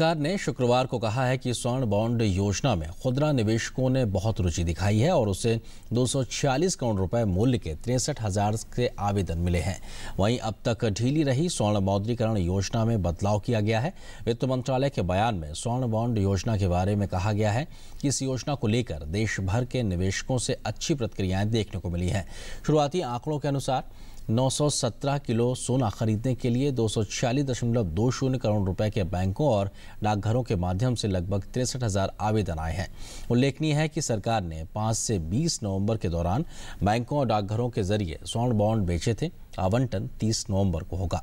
सरकार ने शुक्रवार को कहा है कि स्वर्ण बॉन्ड योजना में खुदरा निवेशकों ने बहुत रुचि दिखाई है और उसे 246 करोड़ रुपए मूल्य के तिरसठ हजार के आवेदन मिले हैं वहीं अब तक ढीली रही स्वर्ण मौद्रीकरण योजना में बदलाव किया गया है वित्त मंत्रालय के बयान में स्वर्ण बॉन्ड योजना के बारे में कहा गया है कि इस योजना को लेकर देश भर के निवेशकों से अच्छी प्रतिक्रियाएं देखने को मिली हैं शुरुआती आंकड़ों के अनुसार 917 किलो सोना खरीदने के लिए दो सौ करोड़ रुपए के बैंकों और डाकघरों के माध्यम से लगभग तिरसठ हजार आवेदन आए हैं उल्लेखनीय है कि सरकार ने 5 से 20 नवंबर के दौरान बैंकों और डाकघरों के जरिए स्वर्ण बॉन्ड बेचे थे आवंटन 30 नवंबर को होगा